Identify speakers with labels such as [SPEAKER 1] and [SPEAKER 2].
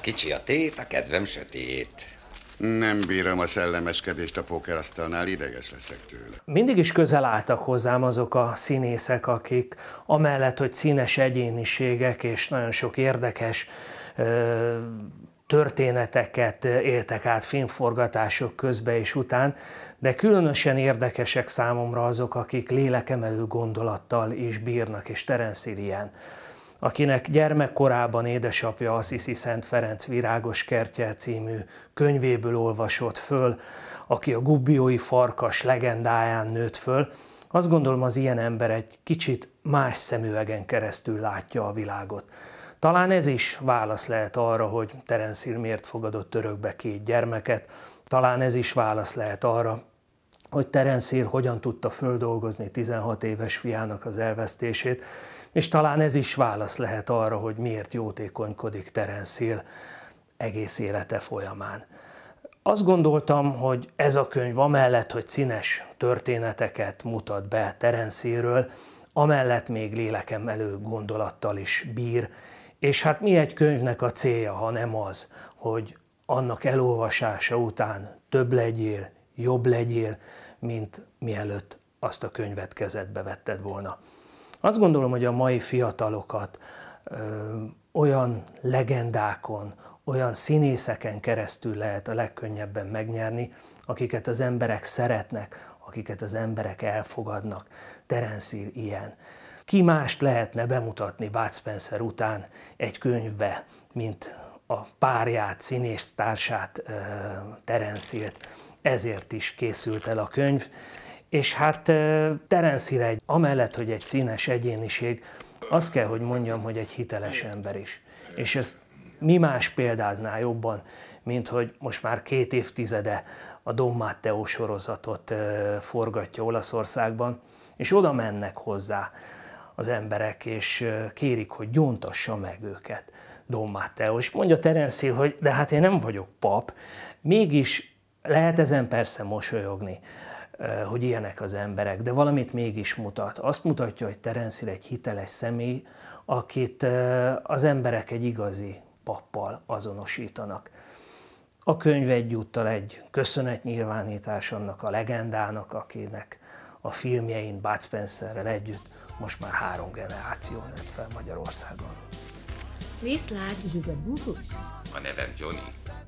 [SPEAKER 1] kicsi a tét, a kedvem sötét. Nem bírom a szellemeskedést a pókerasztalnál, ideges leszek tőle. Mindig is közel álltak hozzám azok a színészek, akik amellett, hogy színes egyéniségek és nagyon sok érdekes ö, történeteket éltek át filmforgatások közben és után, de különösen érdekesek számomra azok, akik lélekemelő gondolattal is bírnak, és Terence akinek gyermekkorában édesapja Assisi Szent Ferenc Virágos Kertje című könyvéből olvasott föl, aki a gubbiói farkas legendáján nőtt föl, azt gondolom az ilyen ember egy kicsit más szemüvegen keresztül látja a világot. Talán ez is válasz lehet arra, hogy Terence miért fogadott örökbe két gyermeket, talán ez is válasz lehet arra, hogy Terenszír hogyan tudta földolgozni 16 éves fiának az elvesztését, és talán ez is válasz lehet arra, hogy miért jótékonykodik Terenszír egész élete folyamán. Azt gondoltam, hogy ez a könyv amellett, hogy színes történeteket mutat be Terenszéről, amellett még lélekem elő gondolattal is bír, és hát mi egy könyvnek a célja, ha nem az, hogy annak elolvasása után több legyél, jobb legyél, mint mielőtt azt a könyvet kezedbe vetted volna. Azt gondolom, hogy a mai fiatalokat ö, olyan legendákon, olyan színészeken keresztül lehet a legkönnyebben megnyerni, akiket az emberek szeretnek, akiket az emberek elfogadnak. Terence Hill ilyen. Ki mást lehetne bemutatni Bud Spencer után egy könyvbe, mint a párját, színész társát, Terence Hill-t ezért is készült el a könyv. És hát Terence Hill egy, amellett, hogy egy színes egyéniség, azt kell, hogy mondjam, hogy egy hiteles ember is. És ez mi más példázná jobban, mint hogy most már két évtizede a Don Matteo sorozatot forgatja Olaszországban, és oda mennek hozzá az emberek, és kérik, hogy gyontassa meg őket Don Matteo. És mondja Terence hogy de hát én nem vagyok pap, mégis lehet ezen persze mosolyogni, hogy ilyenek az emberek, de valamit mégis mutat. Azt mutatja, hogy Terenszil egy hiteles személy, akit az emberek egy igazi pappal azonosítanak. A könyv egyúttal egy köszönetnyilvánítás annak a legendának, akinek a filmjein Bud Spencerrel együtt most már három generáció nőtt fel Magyarországon. Viszlát! A nevem Johnny.